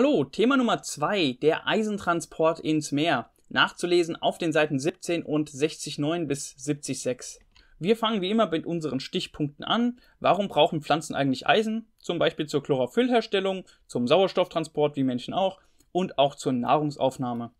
Hallo, Thema Nummer 2, der Eisentransport ins Meer. Nachzulesen auf den Seiten 17 und 69 bis 76. Wir fangen wie immer mit unseren Stichpunkten an. Warum brauchen Pflanzen eigentlich Eisen? Zum Beispiel zur Chlorophyllherstellung, zum Sauerstofftransport wie Menschen auch und auch zur Nahrungsaufnahme.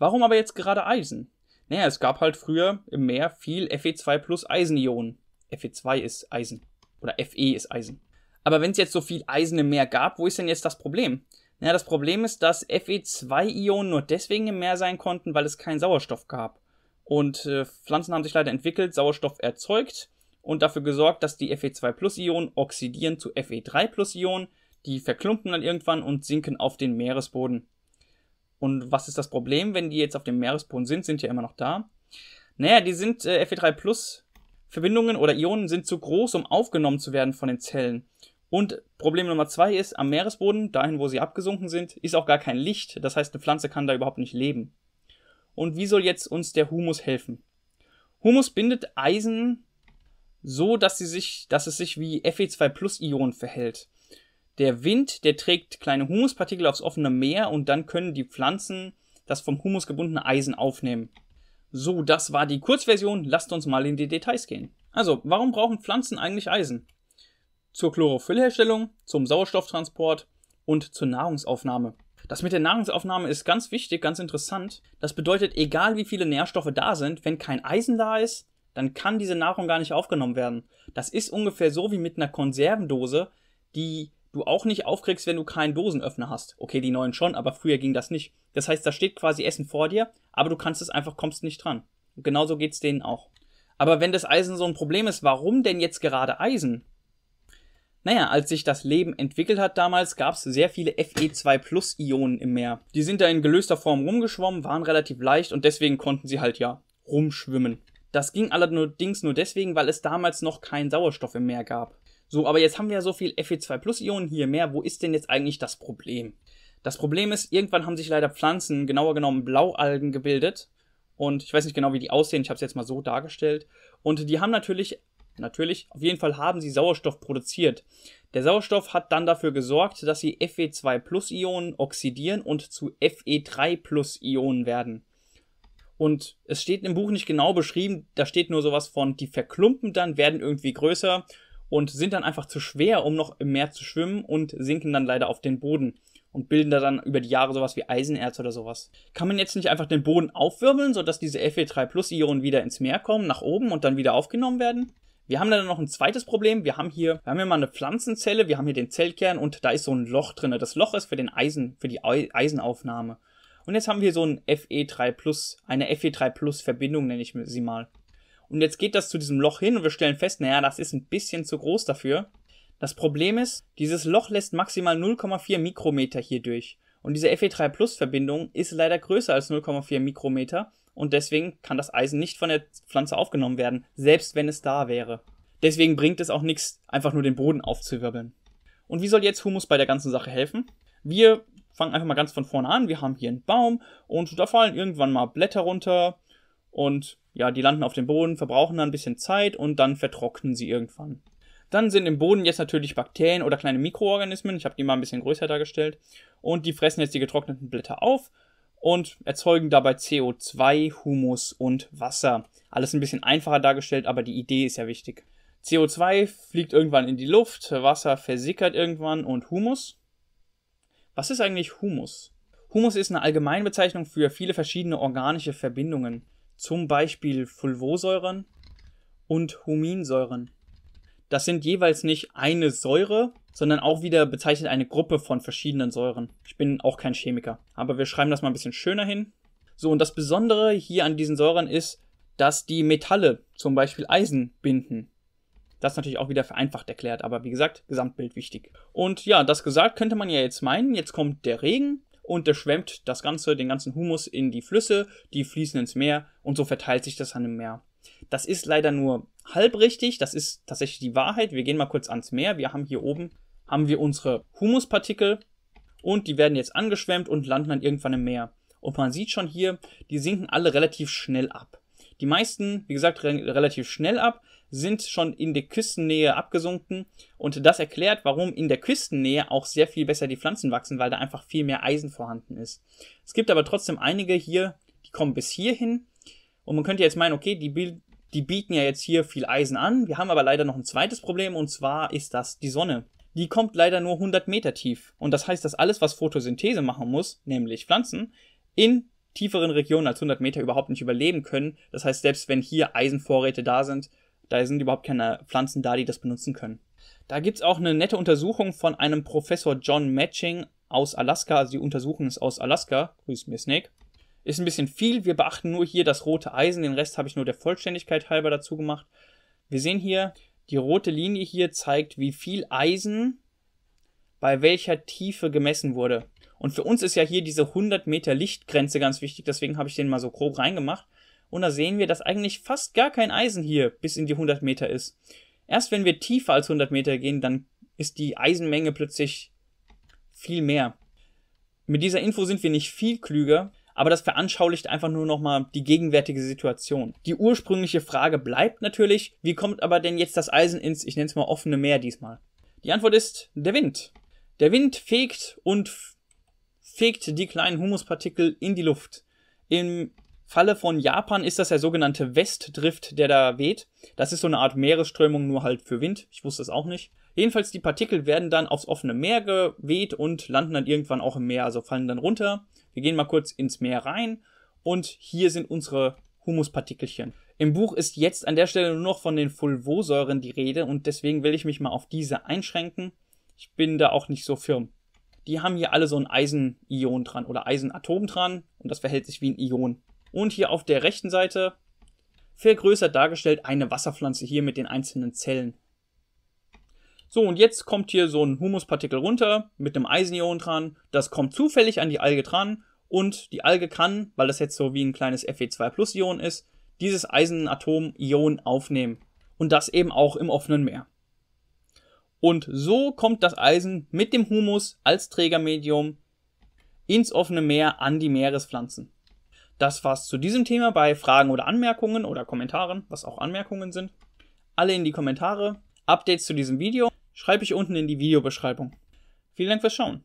Warum aber jetzt gerade Eisen? Naja, es gab halt früher im Meer viel Fe2 plus Eisenionen. Fe2 ist Eisen oder Fe ist Eisen. Aber wenn es jetzt so viel Eisen im Meer gab, wo ist denn jetzt das Problem? Ja, das Problem ist, dass Fe2-Ionen nur deswegen im Meer sein konnten, weil es keinen Sauerstoff gab. Und äh, Pflanzen haben sich leider entwickelt, Sauerstoff erzeugt und dafür gesorgt, dass die Fe2-Plus-Ionen oxidieren zu Fe3-Plus-Ionen. Die verklumpen dann irgendwann und sinken auf den Meeresboden. Und was ist das Problem, wenn die jetzt auf dem Meeresboden sind, sind ja immer noch da? Naja, die sind äh, Fe3 Plus Verbindungen oder Ionen sind zu groß, um aufgenommen zu werden von den Zellen. Und Problem Nummer zwei ist, am Meeresboden, dahin wo sie abgesunken sind, ist auch gar kein Licht. Das heißt, eine Pflanze kann da überhaupt nicht leben. Und wie soll jetzt uns der Humus helfen? Humus bindet Eisen so, dass, sie sich, dass es sich wie Fe2 Plus Ionen verhält. Der Wind, der trägt kleine Humuspartikel aufs offene Meer und dann können die Pflanzen das vom Humus gebundene Eisen aufnehmen. So, das war die Kurzversion. Lasst uns mal in die Details gehen. Also, warum brauchen Pflanzen eigentlich Eisen? zur Chlorophyllherstellung, zum Sauerstofftransport und zur Nahrungsaufnahme. Das mit der Nahrungsaufnahme ist ganz wichtig, ganz interessant. Das bedeutet, egal wie viele Nährstoffe da sind, wenn kein Eisen da ist, dann kann diese Nahrung gar nicht aufgenommen werden. Das ist ungefähr so wie mit einer Konservendose, die du auch nicht aufkriegst, wenn du keinen Dosenöffner hast. Okay, die neuen schon, aber früher ging das nicht. Das heißt, da steht quasi Essen vor dir, aber du kannst es einfach, kommst nicht dran. Und genauso es denen auch. Aber wenn das Eisen so ein Problem ist, warum denn jetzt gerade Eisen? Naja, als sich das Leben entwickelt hat damals, gab es sehr viele Fe2-Plus-Ionen im Meer. Die sind da in gelöster Form rumgeschwommen, waren relativ leicht und deswegen konnten sie halt ja rumschwimmen. Das ging allerdings nur deswegen, weil es damals noch keinen Sauerstoff im Meer gab. So, aber jetzt haben wir ja so viel Fe2-Plus-Ionen hier im Meer, wo ist denn jetzt eigentlich das Problem? Das Problem ist, irgendwann haben sich leider Pflanzen, genauer genommen Blaualgen, gebildet. Und ich weiß nicht genau, wie die aussehen, ich habe es jetzt mal so dargestellt. Und die haben natürlich natürlich. Auf jeden Fall haben sie Sauerstoff produziert. Der Sauerstoff hat dann dafür gesorgt, dass sie Fe2-Plus-Ionen oxidieren und zu Fe3-Plus-Ionen werden. Und es steht im Buch nicht genau beschrieben, da steht nur sowas von, die verklumpen dann, werden irgendwie größer und sind dann einfach zu schwer, um noch im Meer zu schwimmen und sinken dann leider auf den Boden und bilden da dann über die Jahre sowas wie Eisenerz oder sowas. Kann man jetzt nicht einfach den Boden aufwirbeln, sodass diese Fe3-Plus-Ionen wieder ins Meer kommen, nach oben und dann wieder aufgenommen werden? Wir haben dann noch ein zweites Problem. Wir haben hier, wir haben hier mal eine Pflanzenzelle, wir haben hier den Zellkern und da ist so ein Loch drin. Das Loch ist für den Eisen, für die Eisenaufnahme. Und jetzt haben wir so ein Fe3 Plus, eine Fe3 Plus Verbindung, nenne ich sie mal. Und jetzt geht das zu diesem Loch hin und wir stellen fest, naja, das ist ein bisschen zu groß dafür. Das Problem ist, dieses Loch lässt maximal 0,4 Mikrometer hier durch. Und diese Fe3 Plus Verbindung ist leider größer als 0,4 Mikrometer und deswegen kann das Eisen nicht von der Pflanze aufgenommen werden, selbst wenn es da wäre. Deswegen bringt es auch nichts, einfach nur den Boden aufzuwirbeln. Und wie soll jetzt Humus bei der ganzen Sache helfen? Wir fangen einfach mal ganz von vorne an. Wir haben hier einen Baum und da fallen irgendwann mal Blätter runter und ja, die landen auf dem Boden, verbrauchen dann ein bisschen Zeit und dann vertrocknen sie irgendwann. Dann sind im Boden jetzt natürlich Bakterien oder kleine Mikroorganismen. Ich habe die mal ein bisschen größer dargestellt. Und die fressen jetzt die getrockneten Blätter auf und erzeugen dabei CO2, Humus und Wasser. Alles ein bisschen einfacher dargestellt, aber die Idee ist ja wichtig. CO2 fliegt irgendwann in die Luft, Wasser versickert irgendwann und Humus. Was ist eigentlich Humus? Humus ist eine Allgemeinbezeichnung für viele verschiedene organische Verbindungen, zum Beispiel Fulvosäuren und Huminsäuren. Das sind jeweils nicht eine Säure, sondern auch wieder bezeichnet eine Gruppe von verschiedenen Säuren. Ich bin auch kein Chemiker, aber wir schreiben das mal ein bisschen schöner hin. So, und das Besondere hier an diesen Säuren ist, dass die Metalle, zum Beispiel Eisen, binden. Das ist natürlich auch wieder vereinfacht erklärt, aber wie gesagt, Gesamtbild wichtig. Und ja, das gesagt könnte man ja jetzt meinen, jetzt kommt der Regen und der schwemmt das Ganze, den ganzen Humus in die Flüsse, die fließen ins Meer und so verteilt sich das an dem Meer. Das ist leider nur halb richtig. Das ist tatsächlich die Wahrheit. Wir gehen mal kurz ans Meer. Wir haben hier oben haben wir unsere Humuspartikel und die werden jetzt angeschwemmt und landen dann irgendwann im Meer. Und man sieht schon hier, die sinken alle relativ schnell ab. Die meisten, wie gesagt, re relativ schnell ab, sind schon in der Küstennähe abgesunken und das erklärt, warum in der Küstennähe auch sehr viel besser die Pflanzen wachsen, weil da einfach viel mehr Eisen vorhanden ist. Es gibt aber trotzdem einige hier, die kommen bis hierhin und man könnte jetzt meinen, okay, die, die bieten ja jetzt hier viel Eisen an. Wir haben aber leider noch ein zweites Problem und zwar ist das die Sonne. Die kommt leider nur 100 Meter tief. Und das heißt, dass alles, was Photosynthese machen muss, nämlich Pflanzen, in tieferen Regionen als 100 Meter überhaupt nicht überleben können. Das heißt, selbst wenn hier Eisenvorräte da sind, da sind überhaupt keine Pflanzen da, die das benutzen können. Da gibt's auch eine nette Untersuchung von einem Professor John Matching aus Alaska. Also die Untersuchung ist aus Alaska. Grüß mir, Snake. Ist ein bisschen viel. Wir beachten nur hier das rote Eisen. Den Rest habe ich nur der Vollständigkeit halber dazu gemacht. Wir sehen hier, die rote Linie hier zeigt, wie viel Eisen bei welcher Tiefe gemessen wurde. Und für uns ist ja hier diese 100 Meter Lichtgrenze ganz wichtig, deswegen habe ich den mal so grob reingemacht. Und da sehen wir, dass eigentlich fast gar kein Eisen hier bis in die 100 Meter ist. Erst wenn wir tiefer als 100 Meter gehen, dann ist die Eisenmenge plötzlich viel mehr. Mit dieser Info sind wir nicht viel klüger aber das veranschaulicht einfach nur nochmal die gegenwärtige Situation. Die ursprüngliche Frage bleibt natürlich, wie kommt aber denn jetzt das Eisen ins, ich nenne es mal offene Meer diesmal? Die Antwort ist der Wind. Der Wind fegt und fegt die kleinen Humuspartikel in die Luft. Im Falle von Japan ist das der sogenannte Westdrift, der da weht. Das ist so eine Art Meeresströmung, nur halt für Wind. Ich wusste es auch nicht. Jedenfalls, die Partikel werden dann aufs offene Meer geweht und landen dann irgendwann auch im Meer, also fallen dann runter. Wir gehen mal kurz ins Meer rein und hier sind unsere Humuspartikelchen. Im Buch ist jetzt an der Stelle nur noch von den Fulvosäuren die Rede und deswegen will ich mich mal auf diese einschränken. Ich bin da auch nicht so firm. Die haben hier alle so ein Eisenion dran oder Eisenatom dran und das verhält sich wie ein Ion. Und hier auf der rechten Seite vergrößert dargestellt eine Wasserpflanze hier mit den einzelnen Zellen. So, und jetzt kommt hier so ein Humuspartikel runter mit einem Eisenion dran. Das kommt zufällig an die Alge dran und die Alge kann, weil das jetzt so wie ein kleines Fe2-Plus-Ion ist, dieses Eisenatom-Ion aufnehmen. Und das eben auch im offenen Meer. Und so kommt das Eisen mit dem Humus als Trägermedium ins offene Meer an die Meerespflanzen. Das war's zu diesem Thema bei Fragen oder Anmerkungen oder Kommentaren, was auch Anmerkungen sind. Alle in die Kommentare. Updates zu diesem Video. Schreibe ich unten in die Videobeschreibung. Vielen Dank fürs Schauen.